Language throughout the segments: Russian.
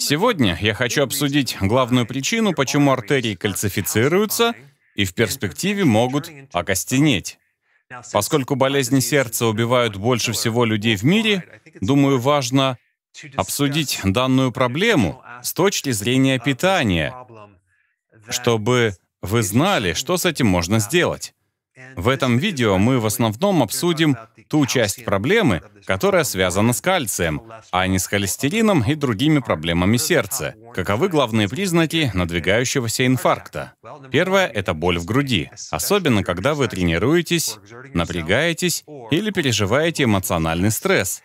Сегодня я хочу обсудить главную причину, почему артерии кальцифицируются и в перспективе могут окостенеть. Поскольку болезни сердца убивают больше всего людей в мире, думаю, важно обсудить данную проблему с точки зрения питания, чтобы вы знали, что с этим можно сделать. В этом видео мы в основном обсудим ту часть проблемы, которая связана с кальцием, а не с холестерином и другими проблемами сердца. Каковы главные признаки надвигающегося инфаркта? Первое — это боль в груди, особенно когда вы тренируетесь, напрягаетесь или переживаете эмоциональный стресс.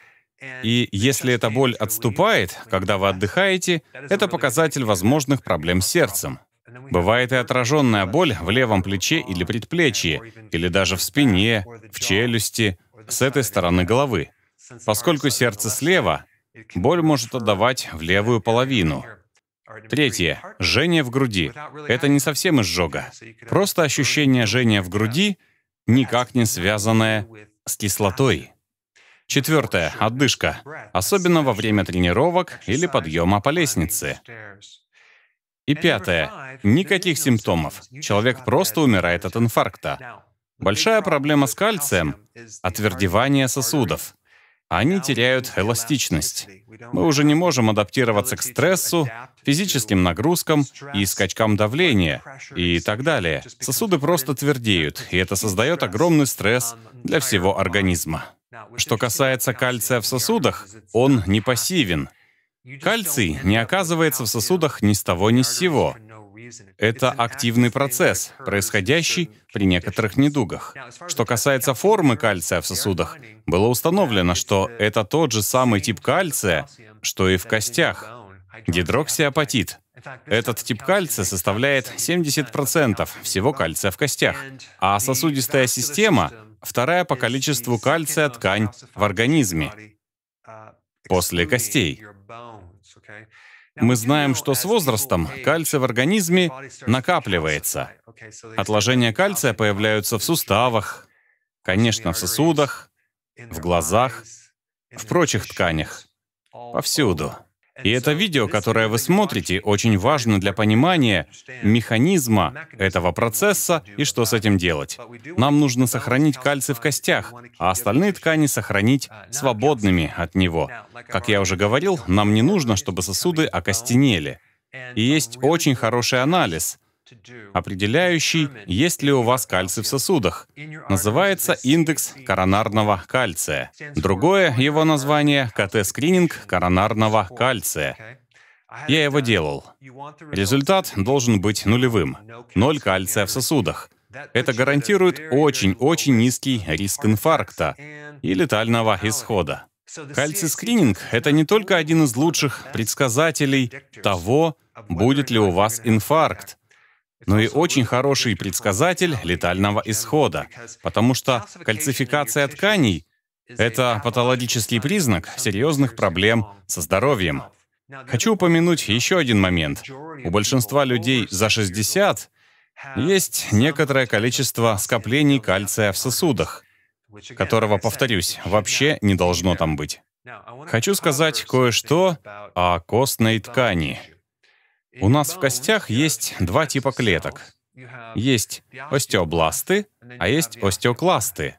И если эта боль отступает, когда вы отдыхаете, это показатель возможных проблем с сердцем. Бывает и отраженная боль в левом плече или предплечье, или даже в спине, в челюсти, с этой стороны головы. Поскольку сердце слева, боль может отдавать в левую половину. Третье. Жжение в груди. Это не совсем изжога. Просто ощущение жжения в груди, никак не связанное с кислотой. Четвертое. Отдышка. Особенно во время тренировок или подъема по лестнице. И пятое. Никаких симптомов. Человек просто умирает от инфаркта. Большая проблема с кальцием — отвердевание сосудов. Они теряют эластичность. Мы уже не можем адаптироваться к стрессу, физическим нагрузкам и скачкам давления и так далее. Сосуды просто твердеют, и это создает огромный стресс для всего организма. Что касается кальция в сосудах, он не пассивен — Кальций не оказывается в сосудах ни с того, ни с сего. Это активный процесс, происходящий при некоторых недугах. Что касается формы кальция в сосудах, было установлено, что это тот же самый тип кальция, что и в костях. Гидроксиапатит. Этот тип кальция составляет 70% всего кальция в костях, а сосудистая система — вторая по количеству кальция ткань в организме после костей. Мы знаем, что с возрастом кальций в организме накапливается. Отложения кальция появляются в суставах, конечно, в сосудах, в глазах, в прочих тканях, повсюду. И это видео, которое вы смотрите, очень важно для понимания механизма этого процесса и что с этим делать. Нам нужно сохранить кальций в костях, а остальные ткани сохранить свободными от него. Как я уже говорил, нам не нужно, чтобы сосуды окостенели. И есть очень хороший анализ, определяющий, есть ли у вас кальций в сосудах. Называется индекс коронарного кальция. Другое его название — КТ-скрининг коронарного кальция. Я его делал. Результат должен быть нулевым. Ноль кальция в сосудах. Это гарантирует очень-очень низкий риск инфаркта и летального исхода. Кальций-скрининг — это не только один из лучших предсказателей того, будет ли у вас инфаркт, но и очень хороший предсказатель летального исхода, потому что кальцификация тканей — это патологический признак серьезных проблем со здоровьем. Хочу упомянуть еще один момент. У большинства людей за 60 есть некоторое количество скоплений кальция в сосудах, которого, повторюсь, вообще не должно там быть. Хочу сказать кое-что о костной ткани — у нас в костях есть два типа клеток. Есть остеобласты, а есть остеокласты.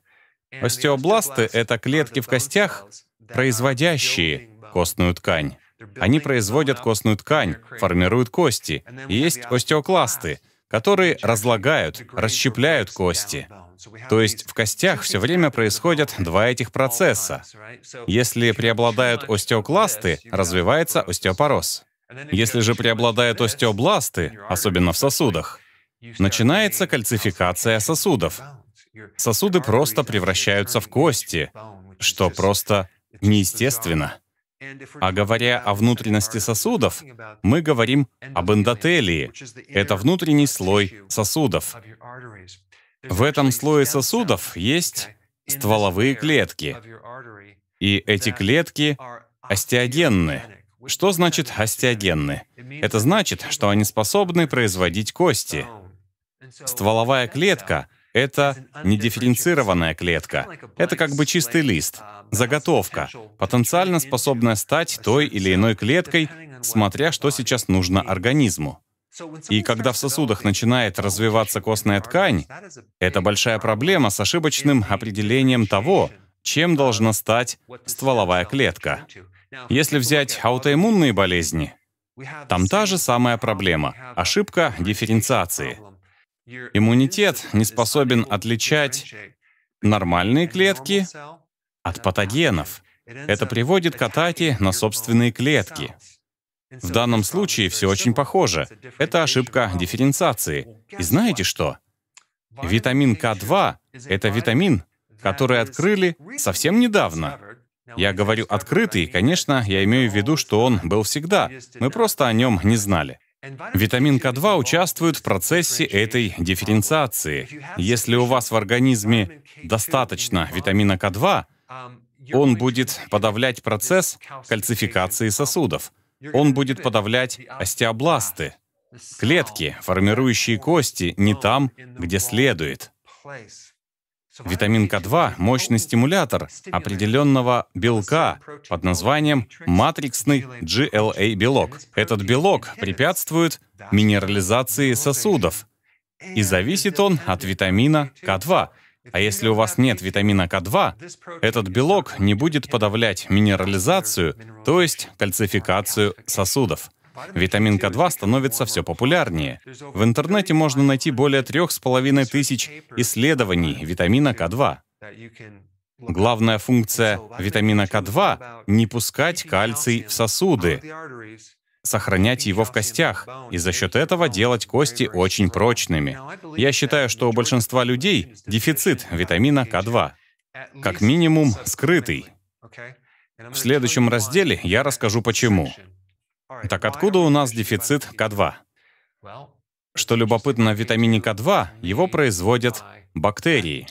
Остеобласты — это клетки в костях, производящие костную ткань. Они производят костную ткань, формируют кости. И есть остеокласты, которые разлагают, расщепляют кости. То есть в костях все время происходят два этих процесса. Если преобладают остеокласты, развивается остеопороз. Если же преобладают остеобласты, особенно в сосудах, начинается кальцификация сосудов. Сосуды просто превращаются в кости, что просто неестественно. А говоря о внутренности сосудов, мы говорим об эндотелии. Это внутренний слой сосудов. В этом слое сосудов есть стволовые клетки. И эти клетки остеогенны. Что значит остеогенны? Это значит, что они способны производить кости. Стволовая клетка — это недифференцированная клетка. Это как бы чистый лист, заготовка, потенциально способная стать той или иной клеткой, смотря что сейчас нужно организму. И когда в сосудах начинает развиваться костная ткань, это большая проблема с ошибочным определением того, чем должна стать стволовая клетка. Если взять аутоиммунные болезни, там та же самая проблема — ошибка дифференциации. Иммунитет не способен отличать нормальные клетки от патогенов. Это приводит к атаке на собственные клетки. В данном случае все очень похоже. Это ошибка дифференциации. И знаете что? Витамин К2 — это витамин, который открыли совсем недавно. Я говорю открытый, конечно, я имею в виду, что он был всегда. Мы просто о нем не знали. Витамин К2 участвует в процессе этой дифференциации. Если у вас в организме достаточно витамина К2, он будет подавлять процесс кальцификации сосудов. Он будет подавлять остеобласты, клетки, формирующие кости, не там, где следует. Витамин К2 — мощный стимулятор определенного белка под названием матриксный GLA-белок. Этот белок препятствует минерализации сосудов, и зависит он от витамина К2. А если у вас нет витамина К2, этот белок не будет подавлять минерализацию, то есть кальцификацию сосудов. Витамин К2 становится все популярнее. В интернете можно найти более трех с половиной тысяч исследований витамина К2. Главная функция витамина К2 — не пускать кальций в сосуды, сохранять его в костях, и за счет этого делать кости очень прочными. Я считаю, что у большинства людей дефицит витамина К2, как минимум скрытый. В следующем разделе я расскажу почему. Так откуда у нас дефицит К2? Что любопытно в витамине К2, его производят бактерии.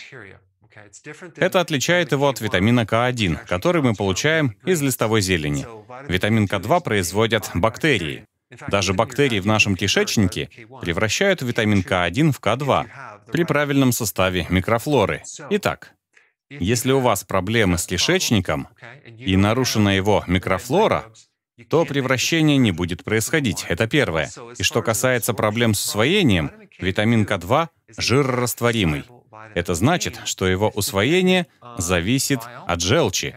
Это отличает его от витамина К1, который мы получаем из листовой зелени. Витамин К2 производят бактерии. Даже бактерии в нашем кишечнике превращают витамин К1 в К2 при правильном составе микрофлоры. Итак, если у вас проблемы с кишечником и нарушена его микрофлора, то превращение не будет происходить. Это первое. И что касается проблем с усвоением, витамин К2 жирорастворимый. Это значит, что его усвоение зависит от желчи,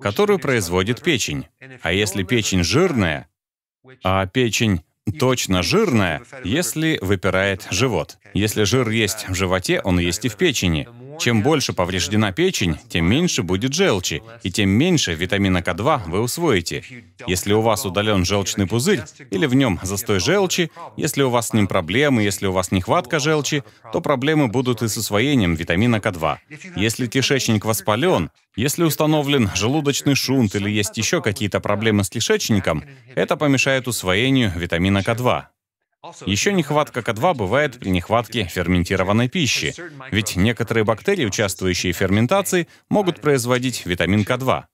которую производит печень. А если печень жирная, а печень точно жирная, если выпирает живот. Если жир есть в животе, он есть и в печени. Чем больше повреждена печень, тем меньше будет желчи, и тем меньше витамина К2 вы усвоите. Если у вас удален желчный пузырь или в нем застой желчи, если у вас с ним проблемы, если у вас нехватка желчи, то проблемы будут и с усвоением витамина К2. Если кишечник воспален, если установлен желудочный шунт или есть еще какие-то проблемы с кишечником, это помешает усвоению витамина К2. Еще нехватка К2 бывает при нехватке ферментированной пищи, ведь некоторые бактерии, участвующие в ферментации, могут производить витамин К2.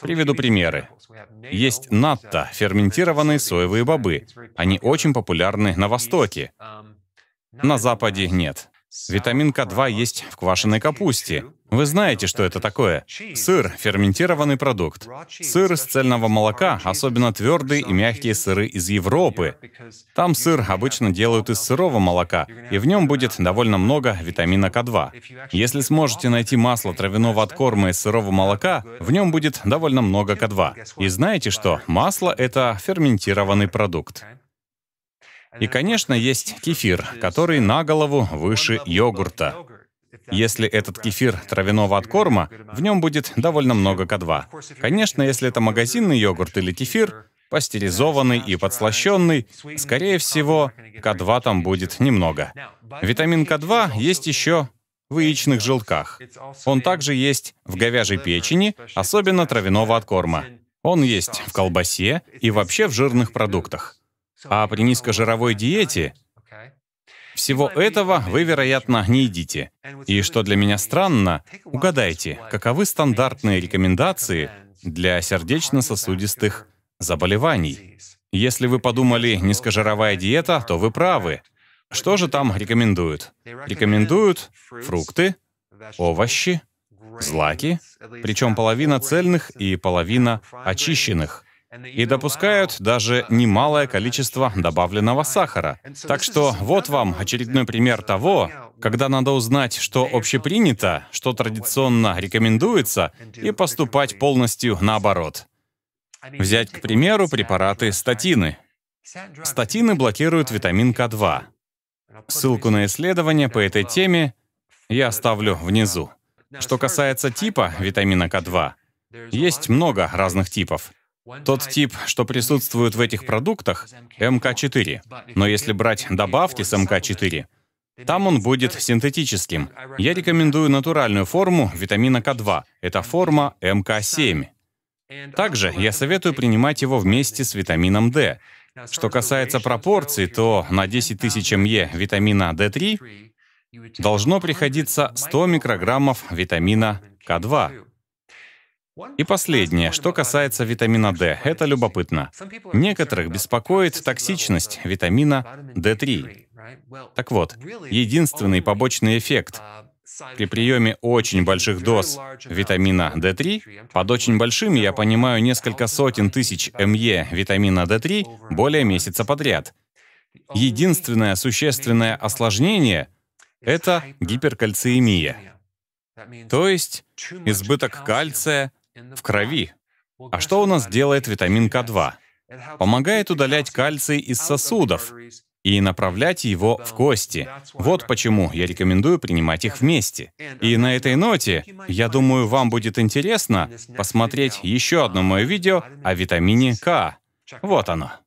Приведу примеры. Есть натта, ферментированные соевые бобы. Они очень популярны на Востоке. На Западе нет. Витамин К2 есть в квашеной капусте. Вы знаете, что это такое? Сыр — ферментированный продукт. Сыр из цельного молока, особенно твердые и мягкие сыры из Европы. Там сыр обычно делают из сырого молока, и в нем будет довольно много витамина К2. Если сможете найти масло травяного откорма из сырого молока, в нем будет довольно много К2. И знаете что? Масло — это ферментированный продукт. И, конечно, есть кефир, который на голову выше йогурта. Если этот кефир травяного откорма, в нем будет довольно много К2. Конечно, если это магазинный йогурт или кефир, пастеризованный и подслащенный, скорее всего, К2 там будет немного. Витамин К2 есть еще в яичных желтках. Он также есть в говяжьей печени, особенно травяного откорма. Он есть в колбасе и вообще в жирных продуктах. А при низкожировой диете всего этого вы, вероятно, не едите. И что для меня странно, угадайте, каковы стандартные рекомендации для сердечно-сосудистых заболеваний. Если вы подумали низкожировая диета, то вы правы. Что же там рекомендуют? Рекомендуют фрукты, овощи, злаки, причем половина цельных и половина очищенных и допускают даже немалое количество добавленного сахара. Так что вот вам очередной пример того, когда надо узнать, что общепринято, что традиционно рекомендуется, и поступать полностью наоборот. Взять, к примеру, препараты статины. Статины блокируют витамин К2. Ссылку на исследование по этой теме я оставлю внизу. Что касается типа витамина К2, есть много разных типов. Тот тип, что присутствует в этих продуктах, МК4. Но если брать добавки с МК4, там он будет синтетическим. Я рекомендую натуральную форму витамина К2. Это форма МК7. Также я советую принимать его вместе с витамином D. Что касается пропорций, то на 10 тысяч МЕ витамина D3 должно приходиться 100 микрограммов витамина К2. И последнее, что касается витамина D, это любопытно. Некоторых беспокоит токсичность витамина D3. Так вот, единственный побочный эффект при приеме очень больших доз витамина D3, под очень большими я понимаю несколько сотен тысяч МЕ витамина D3 более месяца подряд. Единственное существенное осложнение — это гиперкальциемия. То есть избыток кальция в крови. А что у нас делает витамин К2? Помогает удалять кальций из сосудов и направлять его в кости. Вот почему я рекомендую принимать их вместе. И на этой ноте, я думаю, вам будет интересно посмотреть еще одно мое видео о витамине К. Вот оно.